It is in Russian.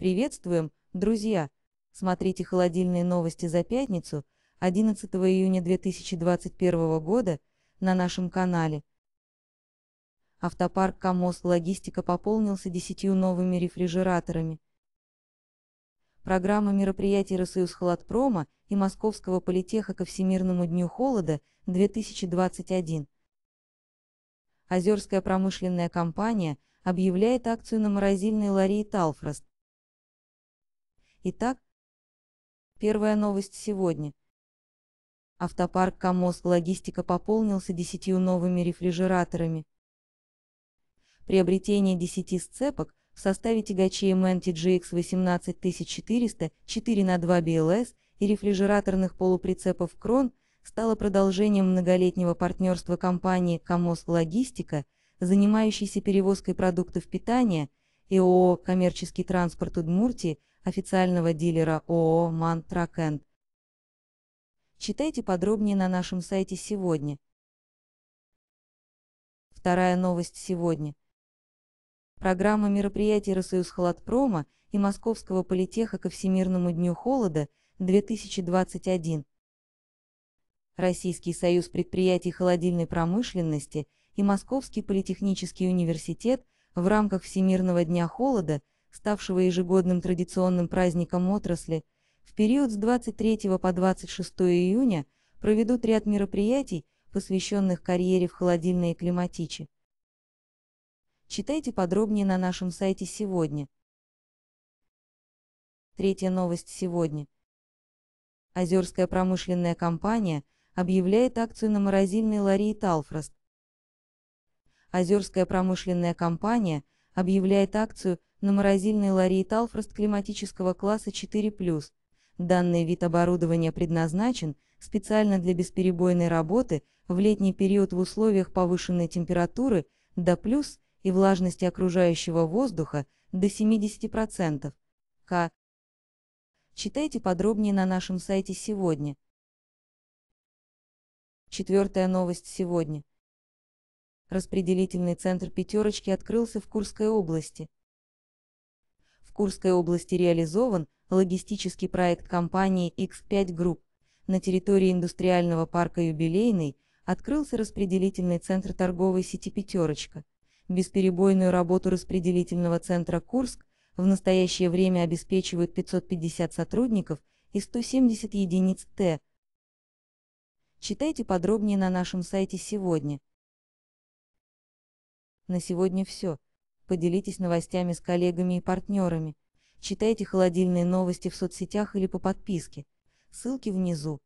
Приветствуем, друзья! Смотрите холодильные новости за пятницу, 11 июня 2021 года, на нашем канале. Автопарк КАМОЗ «Логистика» пополнился десятью новыми рефрижераторами. Программа мероприятий Росоюзхолодпрома и Московского политеха ко Всемирному дню холода 2021. Озерская промышленная компания объявляет акцию на морозильные ларей «Талфрост», Итак, первая новость сегодня. Автопарк КАМОЗ «Логистика» пополнился десятью новыми рефрижераторами. Приобретение десяти сцепок в составе тягачей MN TGX 18400 4 на 2 BLS и рефрижераторных полуприцепов «Крон» стало продолжением многолетнего партнерства компании «КАМОЗ Логистика», занимающейся перевозкой продуктов питания, и ООО «Коммерческий транспорт Удмуртии» официального дилера ООО «Мантракент». Читайте подробнее на нашем сайте сегодня. Вторая новость сегодня. Программа мероприятий Россоюз Холодпрома и Московского политеха ко Всемирному дню холода 2021. Российский союз предприятий холодильной промышленности и Московский политехнический университет в рамках Всемирного дня холода – ставшего ежегодным традиционным праздником отрасли, в период с 23 по 26 июня проведут ряд мероприятий, посвященных карьере в холодильной климатиче. Читайте подробнее на нашем сайте сегодня. Третья новость сегодня. Озерская промышленная компания объявляет акцию на морозильной ларии «Талфрост». Озерская промышленная компания объявляет акцию – на морозильной ларии Талфрост климатического класса 4+. Данный вид оборудования предназначен специально для бесперебойной работы в летний период в условиях повышенной температуры до плюс и влажности окружающего воздуха до 70%. К. Читайте подробнее на нашем сайте сегодня. Четвертая новость сегодня. Распределительный центр «Пятерочки» открылся в Курской области. В Курской области реализован логистический проект компании X5 Group. На территории индустриального парка «Юбилейный» открылся распределительный центр торговой сети «Пятерочка». Бесперебойную работу распределительного центра «Курск» в настоящее время обеспечивают 550 сотрудников и 170 единиц Т. Читайте подробнее на нашем сайте сегодня. На сегодня все. Поделитесь новостями с коллегами и партнерами. Читайте холодильные новости в соцсетях или по подписке. Ссылки внизу.